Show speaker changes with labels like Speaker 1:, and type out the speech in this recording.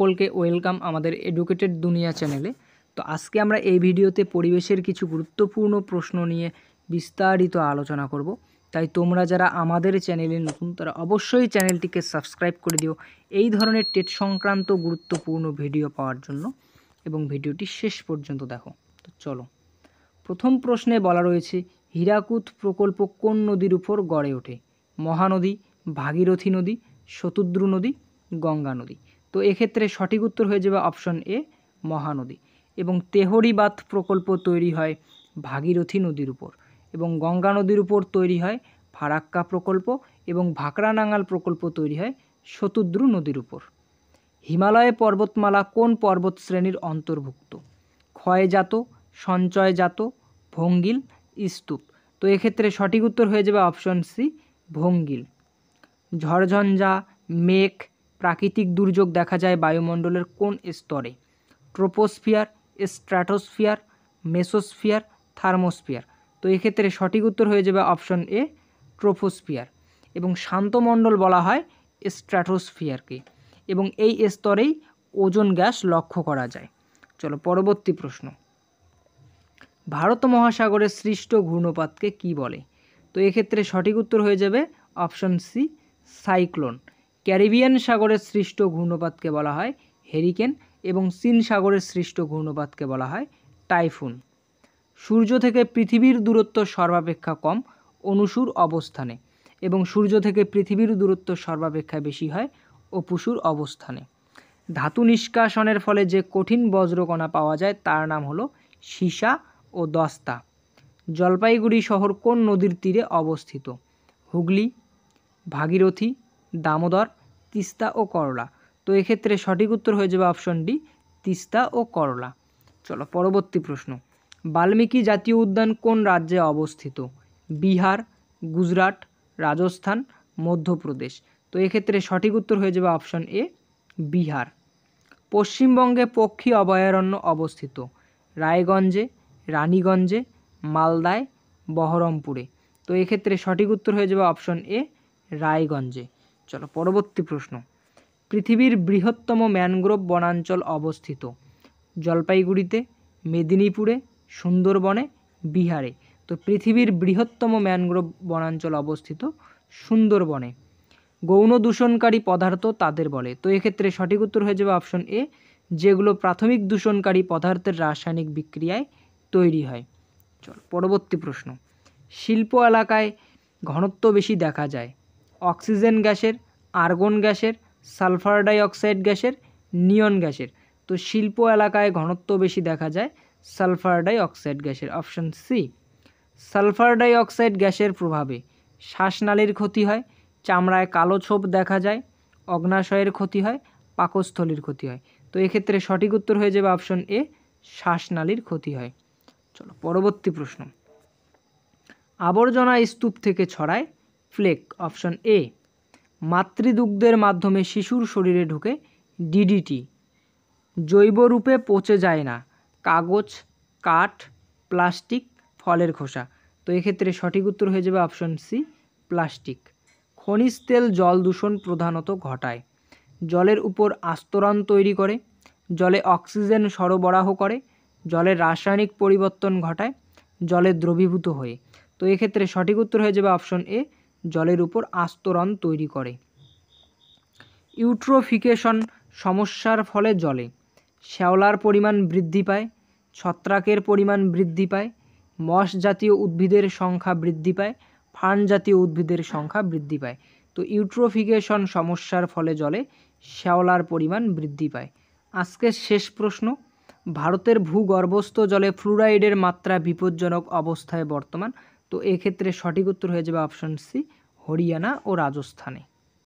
Speaker 1: সকলকে ওয়েলকাম আমাদের এডুকেটেড দুনিয়া চ্যানেলে তো আজকে আমরা এই ভিডিওতে পরিবেশের কিছু গুরুত্বপূর্ণ প্রশ্ন নিয়ে বিস্তারিত আলোচনা করব তাই তোমরা যারা আমাদের চ্যানেলে নতুন তারা অবশ্যই চ্যানেলটিকে সাবস্ক্রাইব করে দিও এই ধরনের টেট সংক্রান্ত গুরুত্বপূর্ণ ভিডিও পাওয়ার জন্য এবং ভিডিওটি শেষ পর্যন্ত দেখো তো চলো প্রথম প্রশ্নে বলা রয়েছে হীরাকুত প্রকল্প কোন নদীর উপর গড়ে ওঠে মহানদী ভাগীরথী নদী শতুদ্রু নদী গঙ্গা নদী তো এক্ষেত্রে সঠিক উত্তর হয়ে যাবে অপশন এ মহানদী এবং তেহরি বাঁধ প্রকল্প তৈরি হয় ভাগীরথী নদীর উপর এবং গঙ্গা নদীর উপর তৈরি হয় ফারাক্কা প্রকল্প এবং ভাকরানাঙ্গাল প্রকল্প তৈরি হয় শতুদ্রু নদীর উপর হিমালয়ে পর্বতমালা কোন পর্বত শ্রেণীর অন্তর্ভুক্ত ক্ষয়জাত সঞ্চয়জাত ভঙ্গিল স্তূপ তো এক্ষেত্রে সঠিক উত্তর হয়ে যাবে অপশন সি ভঙ্গিল ঝড়ঝঞ্ঝা মেঘ প্রাকৃতিক দুর্যোগ দেখা যায় বায়ুমণ্ডলের কোন স্তরে ট্রোপোস্ফিয়ার স্ট্র্যাটোস্ফিয়ার মেসোস্ফিয়ার থার্মোস্ফিয়ার তো এক্ষেত্রে সঠিক উত্তর হয়ে যাবে অপশন এ ট্রোপোস্ফিয়ার এবং শান্তমণ্ডল বলা হয় স্ট্র্যাটোস্ফিয়ারকে এবং এই স্তরেই ওজন গ্যাস লক্ষ্য করা যায় চলো পরবর্তী প্রশ্ন ভারত মহাসাগরে সৃষ্ট ঘূর্ণপাতকে কি বলে তো এক্ষেত্রে সঠিক উত্তর হয়ে যাবে অপশন সি সাইক্লোন ক্যারিবিয়ান সাগরের সৃষ্ট ঘূর্ণপাতকে বলা হয় হেরিকেন এবং চীন সাগরের সৃষ্ট ঘূর্ণপাতকে বলা হয় টাইফুন সূর্য থেকে পৃথিবীর দূরত্ব সর্বাপেক্ষা কম অনুসুর অবস্থানে এবং সূর্য থেকে পৃথিবীর দূরত্ব সর্বাপেক্ষা বেশি হয় অপুসুর অবস্থানে ধাতু নিষ্কাশনের ফলে যে কঠিন বজ্রকণা পাওয়া যায় তার নাম হলো সীসা ও দস্তা জলপাইগুড়ি শহর কোন নদীর তীরে অবস্থিত হুগলি ভাগীরথী দামোদর তিস্তা ও করলা তো এক্ষেত্রে সঠিক উত্তর হয়ে যাবে অপশন ডি তিস্তা ও করলা চলো পরবর্তী প্রশ্ন বাল্মীকি জাতীয় উদ্যান কোন রাজ্যে অবস্থিত বিহার গুজরাট রাজস্থান মধ্যপ্রদেশ তো এক্ষেত্রে সঠিক উত্তর হয়ে যাবে অপশন এ বিহার পশ্চিমবঙ্গে পক্ষী অভয়ারণ্য অবস্থিত রায়গঞ্জে রানীগঞ্জে মালদায় বহরমপুরে তো এক্ষেত্রে সঠিক উত্তর হয়ে যাবে অপশন এ রায়গঞ্জে চলো পরবর্তী প্রশ্ন পৃথিবীর বৃহত্তম ম্যানগ্রোভ বনাঞ্চল অবস্থিত জলপাইগুড়িতে মেদিনীপুরে সুন্দরবনে বিহারে তো পৃথিবীর বৃহত্তম ম্যানগ্রোভ বনাঞ্চল অবস্থিত সুন্দরবনে গৌণ দূষণকারী পদার্থ তাদের বলে তো এক্ষেত্রে সঠিক উত্তর হয়ে যাবে অপশন এ যেগুলো প্রাথমিক দূষণকারী পদার্থের রাসায়নিক বিক্রিয়ায় তৈরি হয় চল পরবর্তী প্রশ্ন শিল্প এলাকায় ঘনত্ব বেশি দেখা যায় অক্সিজেন গ্যাসের আর্গন গ্যাসের সালফার ডাইঅক্সাইড গ্যাসের নিয়ন গ্যাসের তো শিল্প এলাকায় ঘনত্ব বেশি দেখা যায় সালফার ডাইঅক্সাইড গ্যাসের অপশন সি সালফার ডাইঅক্সাইড গ্যাসের প্রভাবে শ্বাসনালীর ক্ষতি হয় চামড়ায় কালো ছোপ দেখা যায় অগ্নাশয়ের ক্ষতি হয় পাকস্থলীর ক্ষতি হয় তো এক্ষেত্রে সঠিক উত্তর হয়ে যাবে অপশন এ শ্বাসনালীর ক্ষতি হয় চলো পরবর্তী প্রশ্ন আবর্জনা স্তূপ থেকে ছড়ায় ফ্লেক অপশন এ মাতৃদুগ্ধের মাধ্যমে শিশুর শরীরে ঢুকে ডিডিটি জৈব রূপে পচে যায় না কাগজ কাঠ প্লাস্টিক ফলের খোসা তো এক্ষেত্রে সঠিক উত্তর হয়ে যাবে অপশন সি প্লাস্টিক খনিজ তেল জল দূষণ প্রধানত ঘটায় জলের উপর আস্তরণ তৈরি করে জলে অক্সিজেন সরবরাহ করে জলের রাসায়নিক পরিবর্তন ঘটায় জলে দ্রবীভূত হয়ে তো এক্ষেত্রে সঠিক উত্তর হয়ে যাবে অপশন এ জলের উপর আস্তরণ তৈরি করে ইউট্রোফিকেশন সমস্যার ফলে জলে শ্যাওলার পরিমাণ বৃদ্ধি পায় ছত্রাকের পরিমাণ বৃদ্ধি পায় মশ জাতীয় উদ্ভিদের সংখ্যা বৃদ্ধি পায় ফান জাতীয় উদ্ভিদের সংখ্যা বৃদ্ধি পায় তো ইউট্রোফিকেশন সমস্যার ফলে জলে শ্যাওলার পরিমাণ বৃদ্ধি পায় আজকের শেষ প্রশ্ন ভারতের ভূগর্ভস্থ জলে ফ্লুরাইডের মাত্রা বিপজ্জনক অবস্থায় বর্তমান তো এক্ষেত্রে সঠিক উত্তর হয়ে যাবে অপশন সি হরিয়ানা ও রাজস্থানে